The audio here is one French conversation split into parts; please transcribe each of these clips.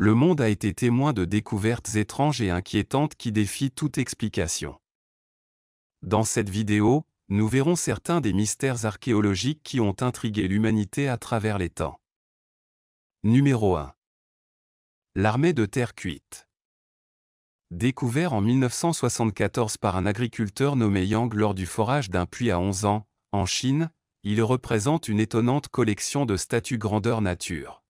le monde a été témoin de découvertes étranges et inquiétantes qui défient toute explication. Dans cette vidéo, nous verrons certains des mystères archéologiques qui ont intrigué l'humanité à travers les temps. Numéro 1. L'armée de terre cuite. Découvert en 1974 par un agriculteur nommé Yang lors du forage d'un puits à 11 ans, en Chine, il représente une étonnante collection de statues grandeur nature.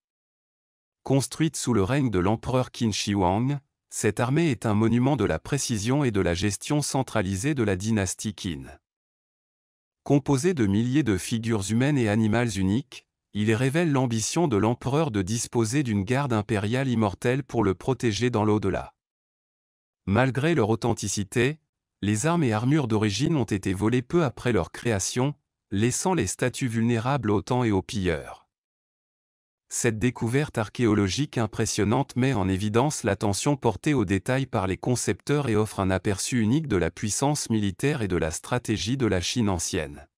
Construite sous le règne de l'empereur Qin Shi Huang, cette armée est un monument de la précision et de la gestion centralisée de la dynastie Qin. Composée de milliers de figures humaines et animales uniques, il révèle l'ambition de l'empereur de disposer d'une garde impériale immortelle pour le protéger dans l'au-delà. Malgré leur authenticité, les armes et armures d'origine ont été volées peu après leur création, laissant les statues vulnérables au temps et aux pilleurs cette découverte archéologique impressionnante met en évidence l'attention portée aux détails par les concepteurs et offre un aperçu unique de la puissance militaire et de la stratégie de la Chine ancienne.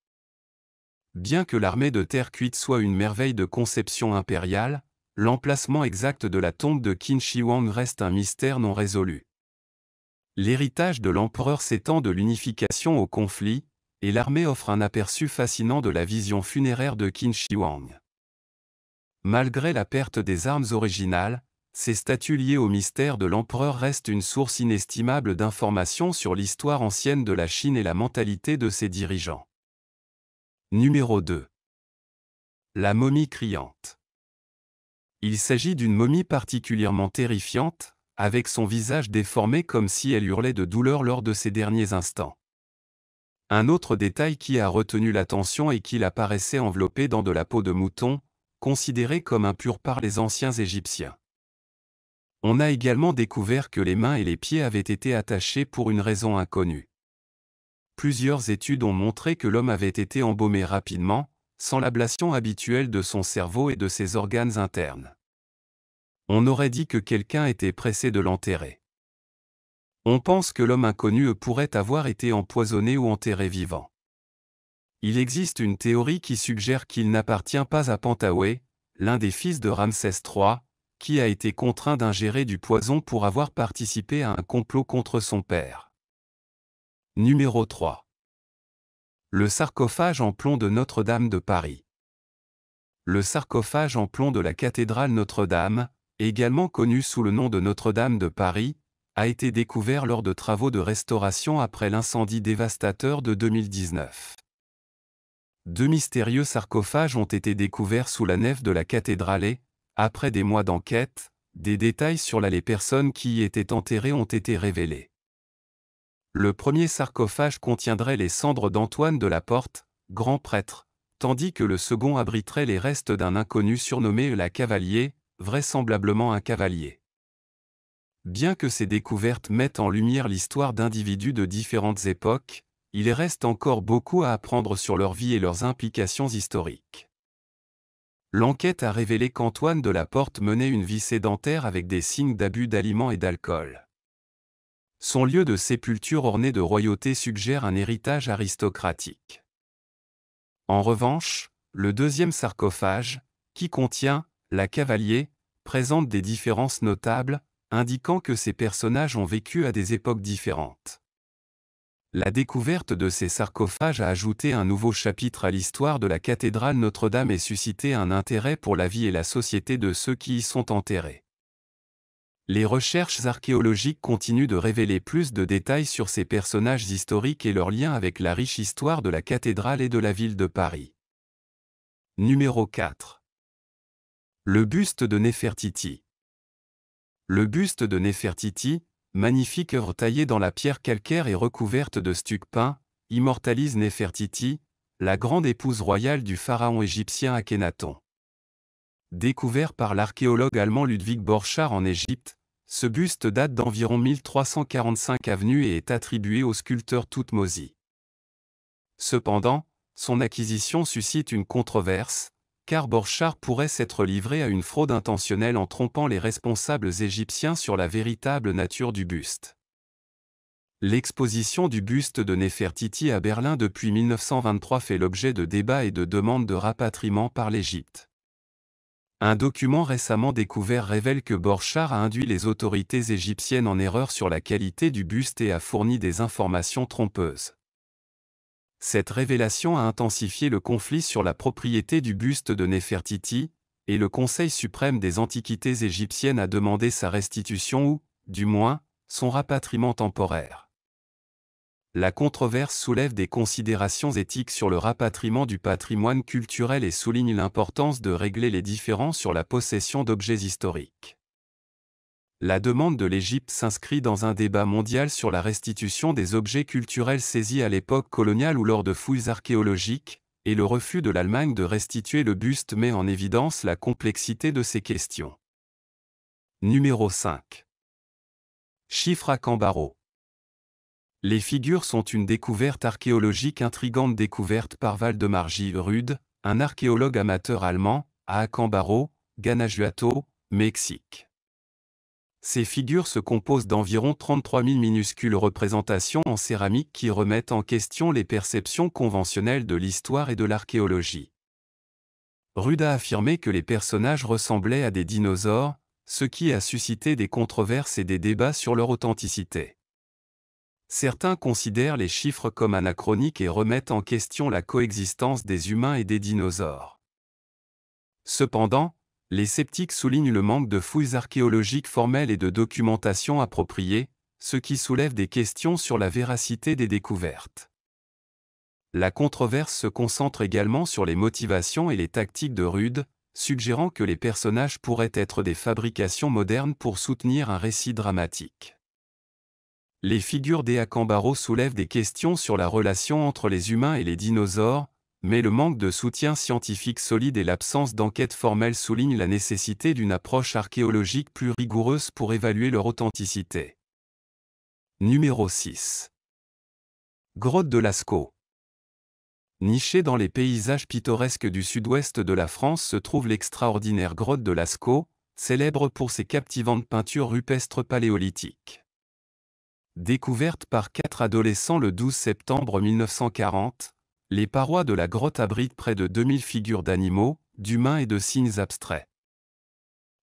Bien que l'armée de terre cuite soit une merveille de conception impériale, l'emplacement exact de la tombe de Qin Shi Huang reste un mystère non résolu. L'héritage de l'empereur s'étend de l'unification au conflit, et l'armée offre un aperçu fascinant de la vision funéraire de Qin Shi Huang. Malgré la perte des armes originales, ces statues liées au mystère de l'empereur restent une source inestimable d'informations sur l'histoire ancienne de la Chine et la mentalité de ses dirigeants. Numéro 2. La momie criante. Il s'agit d'une momie particulièrement terrifiante, avec son visage déformé comme si elle hurlait de douleur lors de ses derniers instants. Un autre détail qui a retenu l'attention qui qu'il apparaissait enveloppé dans de la peau de mouton, considéré comme impur par les anciens Égyptiens. On a également découvert que les mains et les pieds avaient été attachés pour une raison inconnue. Plusieurs études ont montré que l'homme avait été embaumé rapidement, sans l'ablation habituelle de son cerveau et de ses organes internes. On aurait dit que quelqu'un était pressé de l'enterrer. On pense que l'homme inconnu pourrait avoir été empoisonné ou enterré vivant. Il existe une théorie qui suggère qu'il n'appartient pas à Pantaoué, l'un des fils de Ramsès III, qui a été contraint d'ingérer du poison pour avoir participé à un complot contre son père. Numéro 3. Le sarcophage en plomb de Notre-Dame de Paris. Le sarcophage en plomb de la cathédrale Notre-Dame, également connu sous le nom de Notre-Dame de Paris, a été découvert lors de travaux de restauration après l'incendie dévastateur de 2019 deux mystérieux sarcophages ont été découverts sous la nef de la cathédrale et, après des mois d'enquête, des détails sur la, les personnes qui y étaient enterrées ont été révélés. Le premier sarcophage contiendrait les cendres d'Antoine de la Porte, grand prêtre, tandis que le second abriterait les restes d'un inconnu surnommé la Cavalier, vraisemblablement un cavalier. Bien que ces découvertes mettent en lumière l'histoire d'individus de différentes époques, il reste encore beaucoup à apprendre sur leur vie et leurs implications historiques. L'enquête a révélé qu'Antoine de la Porte menait une vie sédentaire avec des signes d'abus d'aliments et d'alcool. Son lieu de sépulture orné de royauté suggère un héritage aristocratique. En revanche, le deuxième sarcophage, qui contient la cavalier, présente des différences notables, indiquant que ces personnages ont vécu à des époques différentes. La découverte de ces sarcophages a ajouté un nouveau chapitre à l'histoire de la cathédrale Notre-Dame et suscité un intérêt pour la vie et la société de ceux qui y sont enterrés. Les recherches archéologiques continuent de révéler plus de détails sur ces personnages historiques et leurs liens avec la riche histoire de la cathédrale et de la ville de Paris. Numéro 4 Le buste de Nefertiti Le buste de Nefertiti, magnifique œuvre taillée dans la pierre calcaire et recouverte de stuc peint, immortalise Nefertiti, la grande épouse royale du pharaon égyptien Akhenaton. Découvert par l'archéologue allemand Ludwig Borchard en Égypte, ce buste date d'environ 1345 avenue et est attribué au sculpteur Toutmosi. Cependant, son acquisition suscite une controverse, car Borchard pourrait s'être livré à une fraude intentionnelle en trompant les responsables égyptiens sur la véritable nature du buste. L'exposition du buste de Nefertiti à Berlin depuis 1923 fait l'objet de débats et de demandes de rapatriement par l'Égypte. Un document récemment découvert révèle que Borchard a induit les autorités égyptiennes en erreur sur la qualité du buste et a fourni des informations trompeuses. Cette révélation a intensifié le conflit sur la propriété du buste de Néfertiti, et le Conseil suprême des antiquités égyptiennes a demandé sa restitution ou, du moins, son rapatriement temporaire. La controverse soulève des considérations éthiques sur le rapatriement du patrimoine culturel et souligne l'importance de régler les différends sur la possession d'objets historiques la demande de l'Égypte s'inscrit dans un débat mondial sur la restitution des objets culturels saisis à l'époque coloniale ou lors de fouilles archéologiques, et le refus de l'Allemagne de restituer le buste met en évidence la complexité de ces questions. Numéro 5. Chiffre à Cambaro. Les figures sont une découverte archéologique intrigante découverte par Valdemar J. Rude, un archéologue amateur allemand, à Acambaro, Ganajuato, Mexique. Ces figures se composent d'environ 33 000 minuscules représentations en céramique qui remettent en question les perceptions conventionnelles de l'histoire et de l'archéologie. Ruda a affirmé que les personnages ressemblaient à des dinosaures, ce qui a suscité des controverses et des débats sur leur authenticité. Certains considèrent les chiffres comme anachroniques et remettent en question la coexistence des humains et des dinosaures. Cependant, les sceptiques soulignent le manque de fouilles archéologiques formelles et de documentation appropriée, ce qui soulève des questions sur la véracité des découvertes. La controverse se concentre également sur les motivations et les tactiques de Rude, suggérant que les personnages pourraient être des fabrications modernes pour soutenir un récit dramatique. Les figures Cambaro soulèvent des questions sur la relation entre les humains et les dinosaures, mais le manque de soutien scientifique solide et l'absence d'enquête formelle soulignent la nécessité d'une approche archéologique plus rigoureuse pour évaluer leur authenticité. Numéro 6 Grotte de Lascaux Nichée dans les paysages pittoresques du sud-ouest de la France se trouve l'extraordinaire grotte de Lascaux, célèbre pour ses captivantes peintures rupestres paléolithiques. Découverte par quatre adolescents le 12 septembre 1940, les parois de la grotte abritent près de 2000 figures d'animaux, d'humains et de signes abstraits.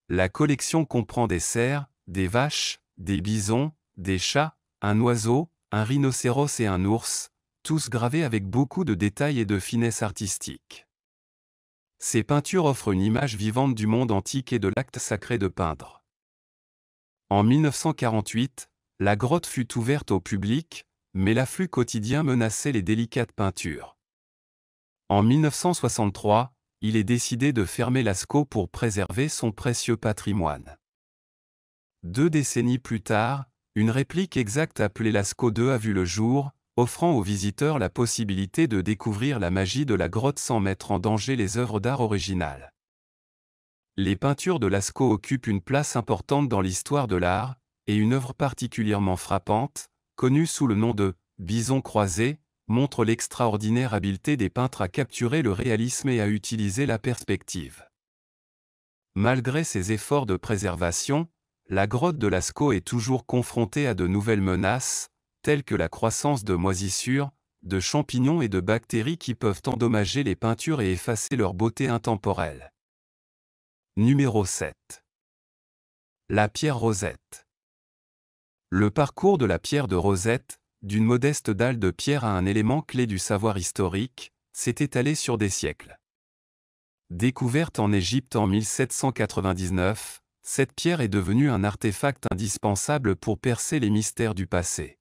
La collection comprend des cerfs, des vaches, des bisons, des chats, un oiseau, un rhinocéros et un ours, tous gravés avec beaucoup de détails et de finesse artistique. Ces peintures offrent une image vivante du monde antique et de l'acte sacré de peindre. En 1948, la grotte fut ouverte au public, mais l'afflux quotidien menaçait les délicates peintures. En 1963, il est décidé de fermer Lascaux pour préserver son précieux patrimoine. Deux décennies plus tard, une réplique exacte appelée Lascaux II a vu le jour, offrant aux visiteurs la possibilité de découvrir la magie de la grotte sans mettre en danger les œuvres d'art originales. Les peintures de Lascaux occupent une place importante dans l'histoire de l'art, et une œuvre particulièrement frappante, connue sous le nom de Bison croisé, montre l'extraordinaire habileté des peintres à capturer le réalisme et à utiliser la perspective. Malgré ses efforts de préservation, la grotte de Lascaux est toujours confrontée à de nouvelles menaces, telles que la croissance de moisissures, de champignons et de bactéries qui peuvent endommager les peintures et effacer leur beauté intemporelle. Numéro 7. La pierre rosette. Le parcours de la pierre de Rosette, d'une modeste dalle de pierre à un élément clé du savoir historique, s'est étalée sur des siècles. Découverte en Égypte en 1799, cette pierre est devenue un artefact indispensable pour percer les mystères du passé.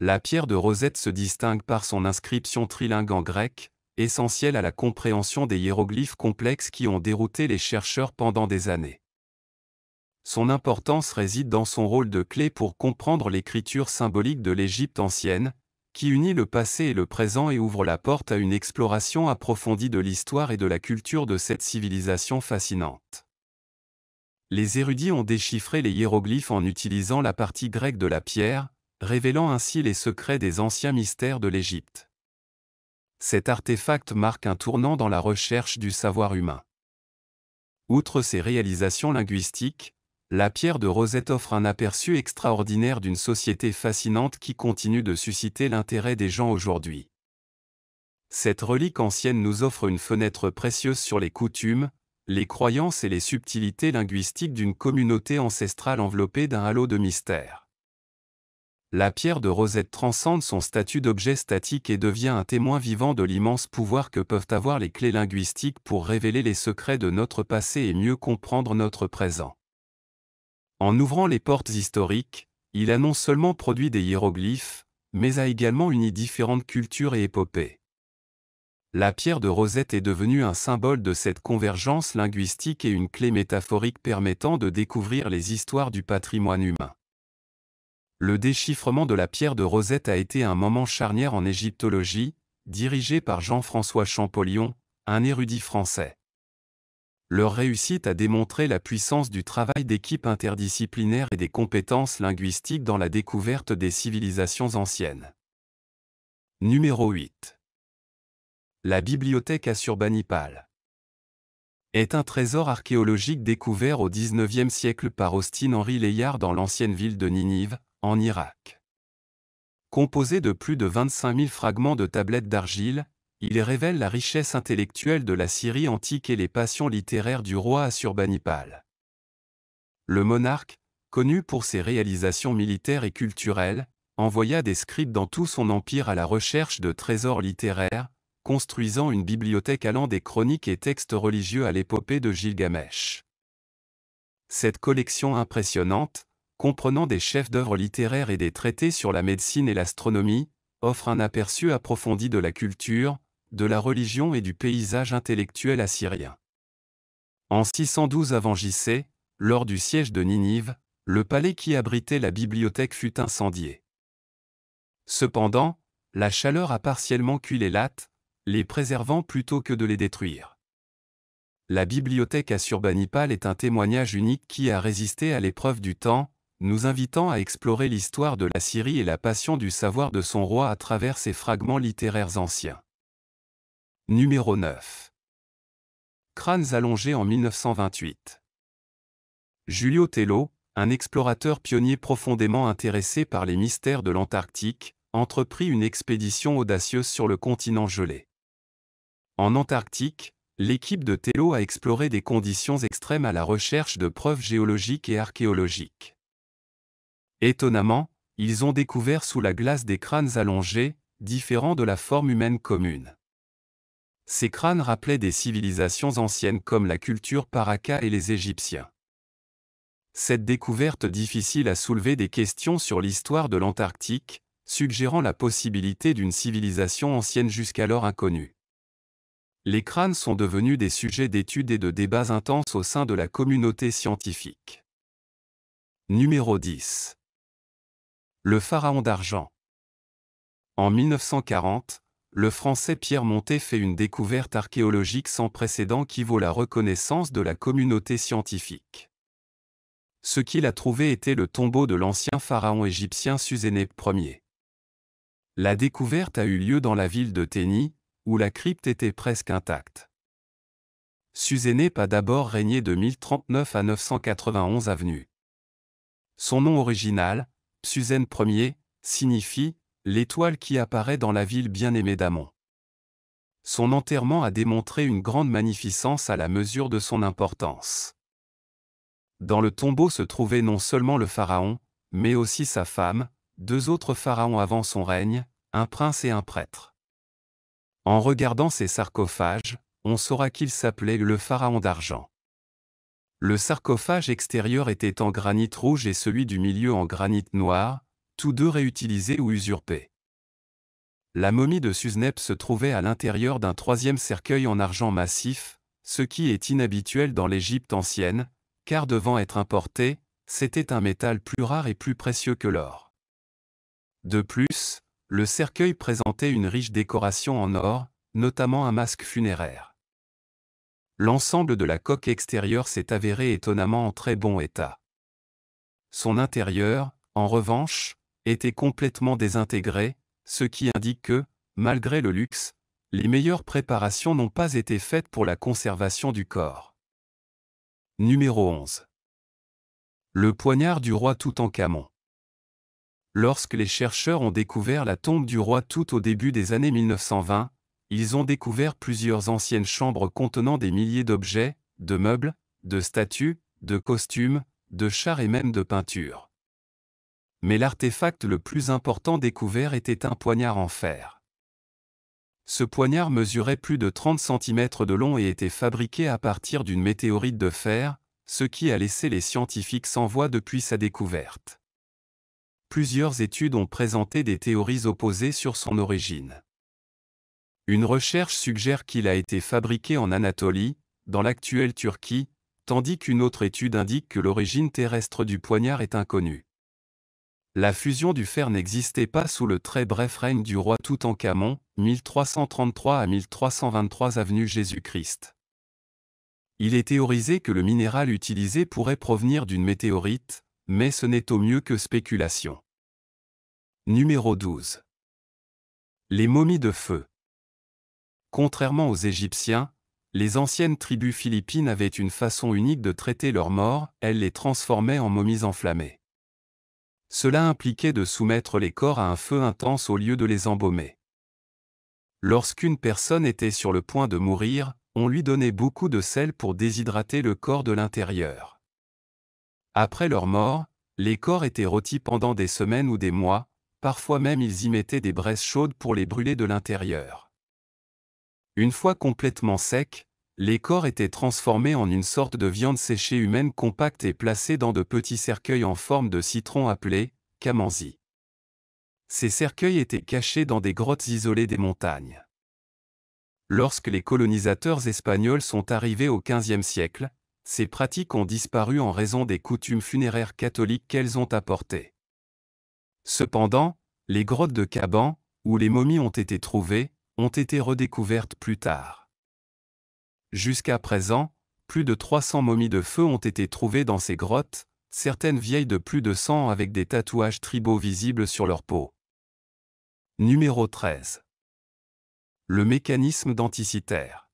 La pierre de Rosette se distingue par son inscription trilingue en grec, essentielle à la compréhension des hiéroglyphes complexes qui ont dérouté les chercheurs pendant des années son importance réside dans son rôle de clé pour comprendre l'écriture symbolique de l'Égypte ancienne, qui unit le passé et le présent et ouvre la porte à une exploration approfondie de l'histoire et de la culture de cette civilisation fascinante. Les érudits ont déchiffré les hiéroglyphes en utilisant la partie grecque de la pierre, révélant ainsi les secrets des anciens mystères de l'Égypte. Cet artefact marque un tournant dans la recherche du savoir humain. Outre ses réalisations linguistiques, la pierre de Rosette offre un aperçu extraordinaire d'une société fascinante qui continue de susciter l'intérêt des gens aujourd'hui. Cette relique ancienne nous offre une fenêtre précieuse sur les coutumes, les croyances et les subtilités linguistiques d'une communauté ancestrale enveloppée d'un halo de mystère. La pierre de Rosette transcende son statut d'objet statique et devient un témoin vivant de l'immense pouvoir que peuvent avoir les clés linguistiques pour révéler les secrets de notre passé et mieux comprendre notre présent. En ouvrant les portes historiques, il a non seulement produit des hiéroglyphes, mais a également uni différentes cultures et épopées. La pierre de Rosette est devenue un symbole de cette convergence linguistique et une clé métaphorique permettant de découvrir les histoires du patrimoine humain. Le déchiffrement de la pierre de Rosette a été un moment charnière en égyptologie, dirigé par Jean-François Champollion, un érudit français leur réussite a démontré la puissance du travail d'équipe interdisciplinaire et des compétences linguistiques dans la découverte des civilisations anciennes. Numéro 8. La bibliothèque à Surbanipal est un trésor archéologique découvert au XIXe siècle par Austin Henry Layard dans l'ancienne ville de Ninive, en Irak. Composé de plus de 25 000 fragments de tablettes d'argile, il révèle la richesse intellectuelle de la Syrie antique et les passions littéraires du roi Assurbanipal. Le monarque, connu pour ses réalisations militaires et culturelles, envoya des scribes dans tout son empire à la recherche de trésors littéraires, construisant une bibliothèque allant des chroniques et textes religieux à l'épopée de Gilgamesh. Cette collection impressionnante, comprenant des chefs-d'œuvre littéraires et des traités sur la médecine et l'astronomie, offre un aperçu approfondi de la culture, de la religion et du paysage intellectuel assyrien. En 612 avant JC, lors du siège de Ninive, le palais qui abritait la bibliothèque fut incendié. Cependant, la chaleur a partiellement cuit les lattes, les préservant plutôt que de les détruire. La bibliothèque à Surbanipal est un témoignage unique qui a résisté à l'épreuve du temps, nous invitant à explorer l'histoire de la Syrie et la passion du savoir de son roi à travers ses fragments littéraires anciens. Numéro 9. Crânes allongés en 1928. Julio Tello, un explorateur pionnier profondément intéressé par les mystères de l'Antarctique, entreprit une expédition audacieuse sur le continent gelé. En Antarctique, l'équipe de Tello a exploré des conditions extrêmes à la recherche de preuves géologiques et archéologiques. Étonnamment, ils ont découvert sous la glace des crânes allongés, différents de la forme humaine commune. Ces crânes rappelaient des civilisations anciennes comme la culture paraka et les Égyptiens. Cette découverte difficile a soulevé des questions sur l'histoire de l'Antarctique, suggérant la possibilité d'une civilisation ancienne jusqu'alors inconnue. Les crânes sont devenus des sujets d'études et de débats intenses au sein de la communauté scientifique. Numéro 10. Le pharaon d'argent. En 1940, le Français Pierre Montet fait une découverte archéologique sans précédent qui vaut la reconnaissance de la communauté scientifique. Ce qu'il a trouvé était le tombeau de l'ancien pharaon égyptien Suzénep Ier. La découverte a eu lieu dans la ville de Téni, où la crypte était presque intacte. Susénep a d'abord régné de 1039 à 991 avenue. Son nom original, Suzène Ier, signifie l'étoile qui apparaît dans la ville bien-aimée d'Amon. Son enterrement a démontré une grande magnificence à la mesure de son importance. Dans le tombeau se trouvait non seulement le pharaon, mais aussi sa femme, deux autres pharaons avant son règne, un prince et un prêtre. En regardant ces sarcophages, on saura qu'il s'appelait le pharaon d'argent. Le sarcophage extérieur était en granit rouge et celui du milieu en granit noir, tous deux réutilisés ou usurpés. La momie de Suznep se trouvait à l'intérieur d'un troisième cercueil en argent massif, ce qui est inhabituel dans l'Égypte ancienne, car devant être importé, c'était un métal plus rare et plus précieux que l'or. De plus, le cercueil présentait une riche décoration en or, notamment un masque funéraire. L'ensemble de la coque extérieure s'est avéré étonnamment en très bon état. Son intérieur, en revanche, était complètement désintégré, ce qui indique que, malgré le luxe, les meilleures préparations n'ont pas été faites pour la conservation du corps. Numéro 11. Le poignard du roi Toutankhamon. Lorsque les chercheurs ont découvert la tombe du roi tout au début des années 1920, ils ont découvert plusieurs anciennes chambres contenant des milliers d'objets, de meubles, de statues, de costumes, de chars et même de peintures mais l'artefact le plus important découvert était un poignard en fer. Ce poignard mesurait plus de 30 cm de long et était fabriqué à partir d'une météorite de fer, ce qui a laissé les scientifiques sans voix depuis sa découverte. Plusieurs études ont présenté des théories opposées sur son origine. Une recherche suggère qu'il a été fabriqué en Anatolie, dans l'actuelle Turquie, tandis qu'une autre étude indique que l'origine terrestre du poignard est inconnue. La fusion du fer n'existait pas sous le très bref règne du roi Toutankhamon, 1333 à 1323 avenue Jésus-Christ. Il est théorisé que le minéral utilisé pourrait provenir d'une météorite, mais ce n'est au mieux que spéculation. Numéro 12. Les momies de feu. Contrairement aux Égyptiens, les anciennes tribus philippines avaient une façon unique de traiter leurs morts, elles les transformaient en momies enflammées. Cela impliquait de soumettre les corps à un feu intense au lieu de les embaumer. Lorsqu'une personne était sur le point de mourir, on lui donnait beaucoup de sel pour déshydrater le corps de l'intérieur. Après leur mort, les corps étaient rôtis pendant des semaines ou des mois, parfois même ils y mettaient des braises chaudes pour les brûler de l'intérieur. Une fois complètement secs, les corps étaient transformés en une sorte de viande séchée humaine compacte et placée dans de petits cercueils en forme de citron appelés camanzi. Ces cercueils étaient cachés dans des grottes isolées des montagnes. Lorsque les colonisateurs espagnols sont arrivés au XVe siècle, ces pratiques ont disparu en raison des coutumes funéraires catholiques qu'elles ont apportées. Cependant, les grottes de Caban, où les momies ont été trouvées, ont été redécouvertes plus tard. Jusqu'à présent, plus de 300 momies de feu ont été trouvées dans ces grottes, certaines vieilles de plus de 100 avec des tatouages tribaux visibles sur leur peau. Numéro 13. Le mécanisme denticitaire.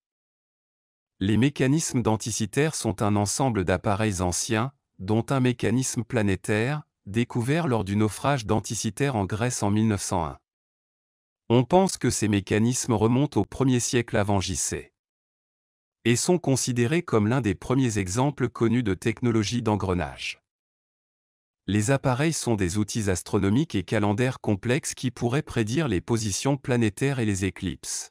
Les mécanismes denticitaires sont un ensemble d'appareils anciens, dont un mécanisme planétaire, découvert lors du naufrage denticitaire en Grèce en 1901. On pense que ces mécanismes remontent au 1er siècle avant JC et sont considérés comme l'un des premiers exemples connus de technologie d'engrenage. Les appareils sont des outils astronomiques et calendaires complexes qui pourraient prédire les positions planétaires et les éclipses.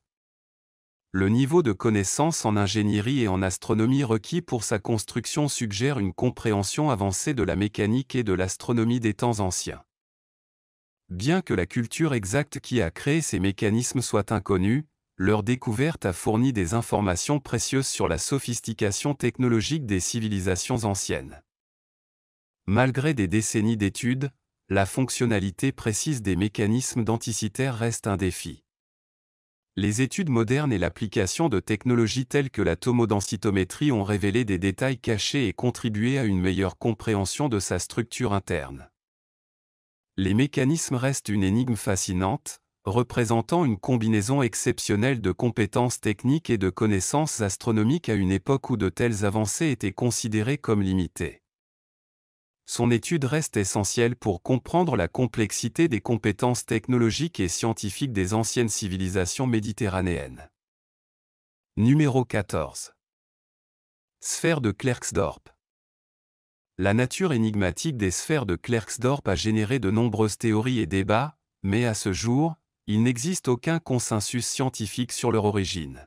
Le niveau de connaissance en ingénierie et en astronomie requis pour sa construction suggère une compréhension avancée de la mécanique et de l'astronomie des temps anciens. Bien que la culture exacte qui a créé ces mécanismes soit inconnue, leur découverte a fourni des informations précieuses sur la sophistication technologique des civilisations anciennes. Malgré des décennies d'études, la fonctionnalité précise des mécanismes denticitaires reste un défi. Les études modernes et l'application de technologies telles que la tomodensitométrie ont révélé des détails cachés et contribué à une meilleure compréhension de sa structure interne. Les mécanismes restent une énigme fascinante, représentant une combinaison exceptionnelle de compétences techniques et de connaissances astronomiques à une époque où de telles avancées étaient considérées comme limitées. Son étude reste essentielle pour comprendre la complexité des compétences technologiques et scientifiques des anciennes civilisations méditerranéennes. Numéro 14. Sphère de Klerksdorp. La nature énigmatique des sphères de Klerksdorp a généré de nombreuses théories et débats, mais à ce jour, il n'existe aucun consensus scientifique sur leur origine.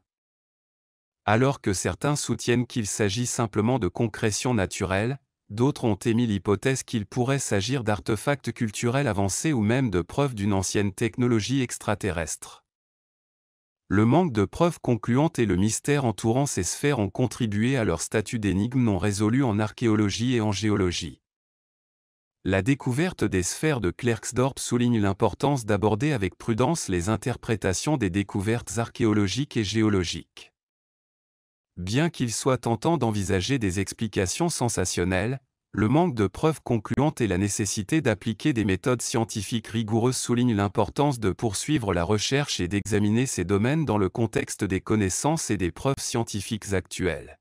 Alors que certains soutiennent qu'il s'agit simplement de concrétions naturelles, d'autres ont émis l'hypothèse qu'il pourrait s'agir d'artefacts culturels avancés ou même de preuves d'une ancienne technologie extraterrestre. Le manque de preuves concluantes et le mystère entourant ces sphères ont contribué à leur statut d'énigme non résolu en archéologie et en géologie. La découverte des sphères de Klerksdorp souligne l'importance d'aborder avec prudence les interprétations des découvertes archéologiques et géologiques. Bien qu'il soit tentant d'envisager des explications sensationnelles, le manque de preuves concluantes et la nécessité d'appliquer des méthodes scientifiques rigoureuses soulignent l'importance de poursuivre la recherche et d'examiner ces domaines dans le contexte des connaissances et des preuves scientifiques actuelles.